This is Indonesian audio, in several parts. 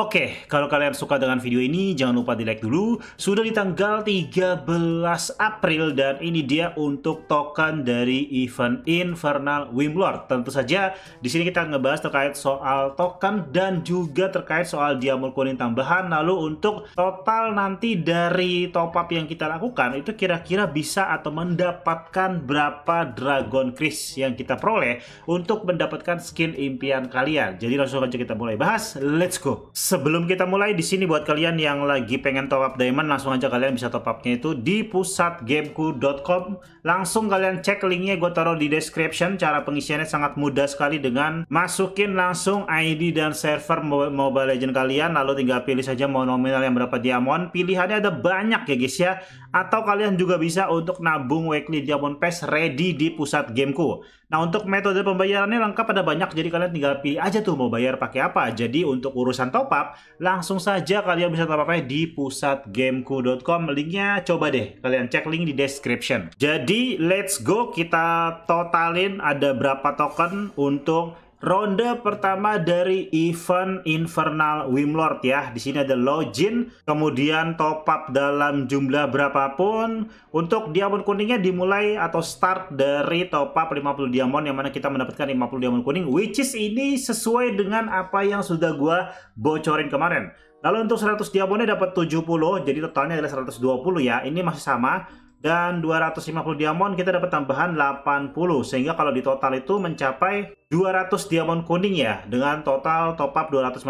Oke, okay, kalau kalian suka dengan video ini, jangan lupa di like dulu. Sudah di tanggal 13 April dan ini dia untuk token dari event Infernal Wimlord. Tentu saja di sini kita ngebahas terkait soal token dan juga terkait soal diamond kuning tambahan. Lalu untuk total nanti dari top up yang kita lakukan itu kira-kira bisa atau mendapatkan berapa Dragon Chris yang kita peroleh untuk mendapatkan skin impian kalian. Jadi langsung aja kita mulai bahas. Let's go. Sebelum kita mulai di sini buat kalian yang lagi pengen top up diamond langsung aja kalian bisa top upnya itu di pusatgameku.com langsung kalian cek linknya gue taruh di description cara pengisiannya sangat mudah sekali dengan masukin langsung ID dan server Mobile Legend kalian lalu tinggal pilih saja mau nominal yang berapa diamond pilihannya ada banyak ya guys ya atau kalian juga bisa untuk nabung weekly diamond pass ready di pusat gameku nah untuk metode pembayarannya lengkap ada banyak jadi kalian tinggal pilih aja tuh mau bayar pakai apa jadi untuk urusan top up, langsung saja kalian bisa top upnya di pusatgameku.com. Linknya coba deh kalian cek link di description. Jadi let's go kita totalin ada berapa token untuk ronde pertama dari event Infernal Wimlord ya. Di sini ada login, kemudian top up dalam jumlah berapapun. Untuk diamond kuningnya dimulai atau start dari top up 50 diamond yang mana kita mendapatkan 50 diamond kuning which is ini sesuai dengan apa yang sudah gua bocorin kemarin. Lalu untuk 100 diamondnya dapat 70, jadi totalnya adalah 120 ya. Ini masih sama dan 250 diamond kita dapat tambahan 80 sehingga kalau di total itu mencapai 200 diamond kuning ya dengan total top up 250.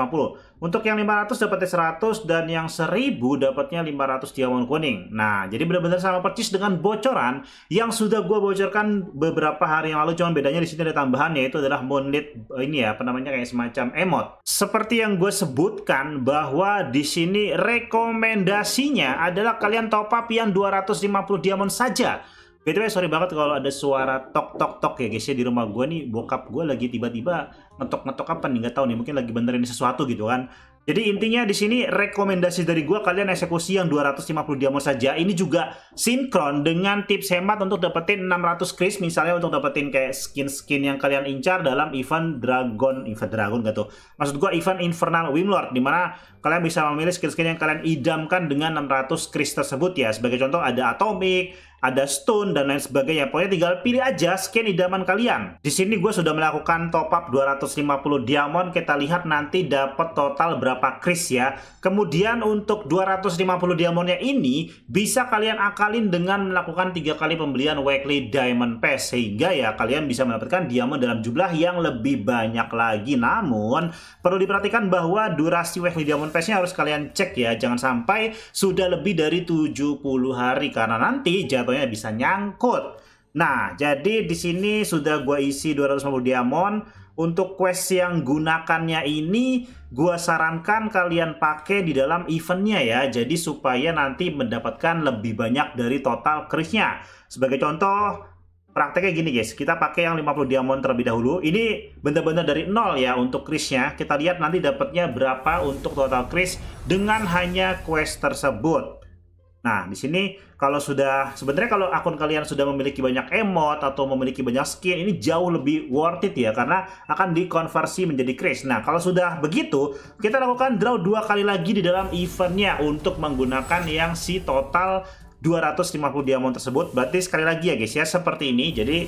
Untuk yang 500 dapatnya 100 dan yang 1000 dapatnya 500 diamond kuning. Nah, jadi benar-benar sama persis dengan bocoran yang sudah gue bocorkan beberapa hari yang lalu cuman bedanya di sini ada tambahan yaitu adalah monit eh, ini ya, apa namanya kayak semacam emot. Seperti yang gue sebutkan bahwa di sini rekomendasinya adalah kalian top up yang 250 diamond saja Btw sorry banget kalau ada suara tok tok tok ya guys ya di rumah gue nih bokap gue lagi tiba-tiba ngetok ngetok apa nih nggak tahu nih mungkin lagi benerin sesuatu gitu kan. Jadi intinya di sini rekomendasi dari gue kalian eksekusi yang 250 diamond saja. Ini juga sinkron dengan tips hemat untuk dapetin 600 kris misalnya untuk dapetin kayak skin-skin yang kalian incar dalam event Dragon, event Dragon gitu. Maksud gue event Infernal Wimlord dimana kalian bisa memilih skill-skill yang kalian idamkan dengan 600 kris tersebut ya. Sebagai contoh ada Atomic, ada Stone, dan lain sebagainya. Pokoknya tinggal pilih aja skin idaman kalian. Di sini gue sudah melakukan top up 250 diamond. Kita lihat nanti dapat total berapa kris ya. Kemudian untuk 250 diamondnya ini bisa kalian akalin dengan melakukan tiga kali pembelian weekly diamond pass. Sehingga ya kalian bisa mendapatkan diamond dalam jumlah yang lebih banyak lagi. Namun perlu diperhatikan bahwa durasi weekly diamond Fanfestnya harus kalian cek ya, jangan sampai sudah lebih dari 70 hari karena nanti jatuhnya bisa nyangkut. Nah, jadi di sini sudah gua isi 250 diamond. Untuk quest yang gunakannya ini, gua sarankan kalian pakai di dalam eventnya ya. Jadi supaya nanti mendapatkan lebih banyak dari total krisnya. Sebagai contoh, prakteknya gini guys, kita pakai yang 50 diamond terlebih dahulu. Ini benar-benar dari nol ya untuk krisnya. Kita lihat nanti dapatnya berapa untuk total kris dengan hanya quest tersebut. Nah, di sini kalau sudah sebenarnya kalau akun kalian sudah memiliki banyak emote atau memiliki banyak skin, ini jauh lebih worth it ya karena akan dikonversi menjadi kris. Nah, kalau sudah begitu, kita lakukan draw dua kali lagi di dalam eventnya untuk menggunakan yang si total 250 diamond tersebut. Berarti sekali lagi ya guys ya, seperti ini. Jadi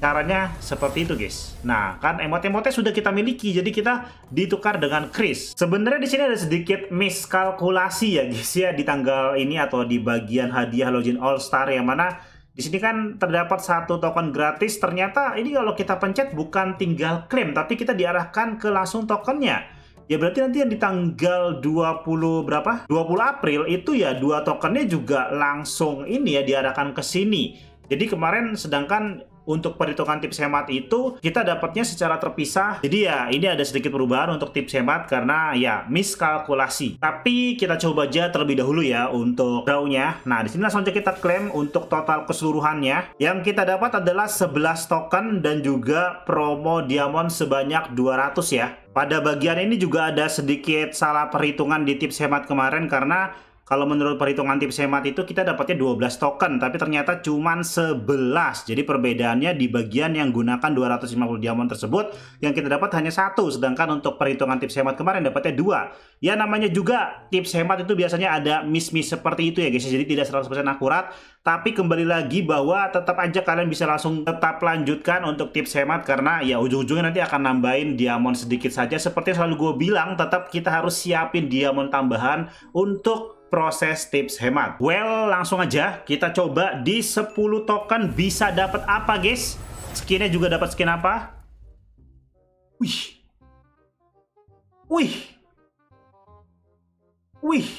caranya seperti itu guys. Nah, kan emote-emote sudah kita miliki, jadi kita ditukar dengan Chris. Sebenarnya di sini ada sedikit miskalkulasi ya guys ya di tanggal ini atau di bagian hadiah login All Star yang mana di sini kan terdapat satu token gratis. Ternyata ini kalau kita pencet bukan tinggal klaim, tapi kita diarahkan ke langsung tokennya. Ya berarti nanti yang di tanggal 20 berapa? 20 April itu ya dua tokennya juga langsung ini ya diarahkan ke sini. Jadi kemarin sedangkan untuk perhitungan tips hemat itu kita dapatnya secara terpisah. Jadi ya ini ada sedikit perubahan untuk tips hemat karena ya miskalkulasi. Tapi kita coba aja terlebih dahulu ya untuk drawnya. Nah di sini langsung aja kita klaim untuk total keseluruhannya. Yang kita dapat adalah 11 token dan juga promo diamond sebanyak 200 ya. Pada bagian ini juga ada sedikit salah perhitungan di tips hemat kemarin karena kalau menurut perhitungan tips hemat itu kita dapatnya 12 token tapi ternyata cuma 11 jadi perbedaannya di bagian yang gunakan 250 diamond tersebut yang kita dapat hanya satu sedangkan untuk perhitungan tips hemat kemarin dapatnya dua ya namanya juga tips hemat itu biasanya ada miss-miss seperti itu ya guys ya. jadi tidak 100% akurat tapi kembali lagi bahwa tetap aja kalian bisa langsung tetap lanjutkan untuk tips hemat karena ya ujung-ujungnya nanti akan nambahin diamond sedikit saja seperti selalu gue bilang tetap kita harus siapin diamond tambahan untuk proses tips hemat. Well, langsung aja kita coba di 10 token bisa dapat apa, guys? Skinnya juga dapat skin apa? Wih. Wih. Wih.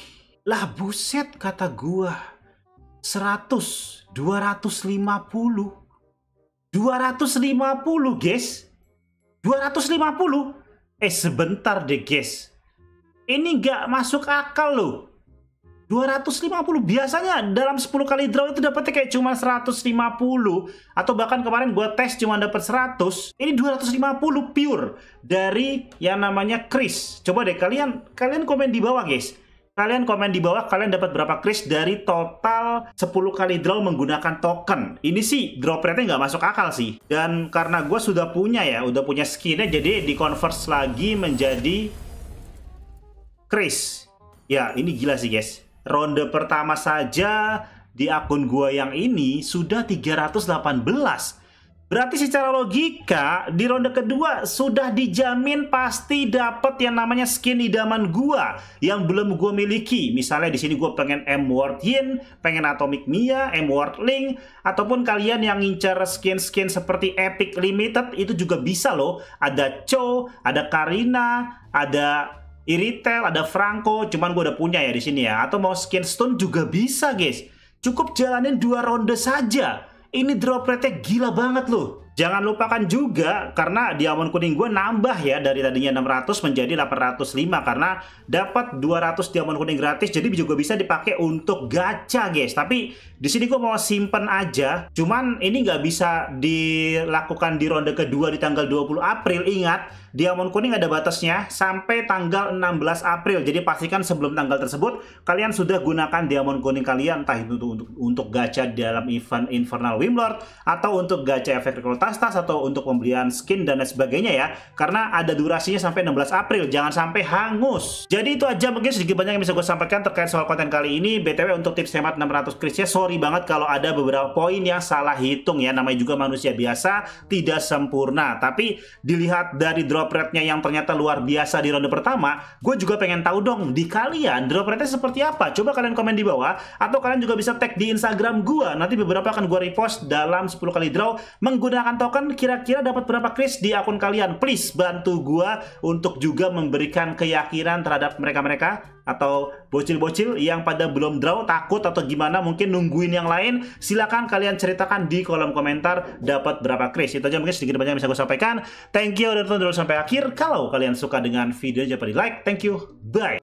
Lah buset kata gua. 100, 250. 250 guys 250 eh sebentar deh guys ini gak masuk akal loh 250 biasanya dalam 10 kali draw itu dapatnya kayak cuma 150 atau bahkan kemarin gua tes cuma dapat 100 ini 250 pure dari yang namanya Chris coba deh kalian kalian komen di bawah guys Kalian komen di bawah kalian dapat berapa Chris dari total 10 kali draw menggunakan token. Ini sih drop rate nggak masuk akal sih. Dan karena gua sudah punya ya, udah punya skinnya jadi di converse lagi menjadi Chris. Ya ini gila sih guys ronde pertama saja di akun gua yang ini sudah 318. Berarti secara logika di ronde kedua sudah dijamin pasti dapat yang namanya skin idaman gua yang belum gua miliki. Misalnya di sini gua pengen M Ward Yin, pengen Atomic Mia, M Ward Link ataupun kalian yang ngincer skin-skin seperti Epic Limited itu juga bisa loh. Ada Cho, ada Karina, ada Iritel, ada Franco, cuman gue udah punya ya di sini ya. Atau mau skin stone juga bisa guys. Cukup jalanin dua ronde saja. Ini drop rate gila banget loh. Jangan lupakan juga karena diamond kuning gue nambah ya dari tadinya 600 menjadi 805 karena dapat 200 diamond kuning gratis jadi juga bisa dipakai untuk gacha guys. Tapi di sini gue mau simpen aja. Cuman ini nggak bisa dilakukan di ronde kedua di tanggal 20 April. Ingat Diamond Kuning ada batasnya sampai tanggal 16 April. Jadi pastikan sebelum tanggal tersebut kalian sudah gunakan Diamond Kuning kalian entah itu untuk, untuk gacha dalam event Infernal Wimlord atau untuk gacha efek rekrutastas atau untuk pembelian skin dan lain sebagainya ya. Karena ada durasinya sampai 16 April, jangan sampai hangus. Jadi itu aja mungkin sedikit banyak yang bisa gue sampaikan terkait soal konten kali ini. BTW untuk tips hemat 600 krisnya sorry banget kalau ada beberapa poin yang salah hitung ya. Namanya juga manusia biasa, tidak sempurna. Tapi dilihat dari drop drop rate-nya yang ternyata luar biasa di ronde pertama, gue juga pengen tahu dong di kalian drop rate-nya seperti apa. Coba kalian komen di bawah atau kalian juga bisa tag di Instagram gue. Nanti beberapa akan gue repost dalam 10 kali draw menggunakan token kira-kira dapat berapa kris di akun kalian. Please bantu gue untuk juga memberikan keyakinan terhadap mereka-mereka atau bocil-bocil yang pada belum draw takut atau gimana mungkin nungguin yang lain silahkan kalian ceritakan di kolom komentar dapat berapa kris itu aja mungkin sedikit banyak yang bisa gue sampaikan thank you udah nonton sampai sampai akhir. Kalau kalian suka dengan video, jangan lupa di like. Thank you. Bye.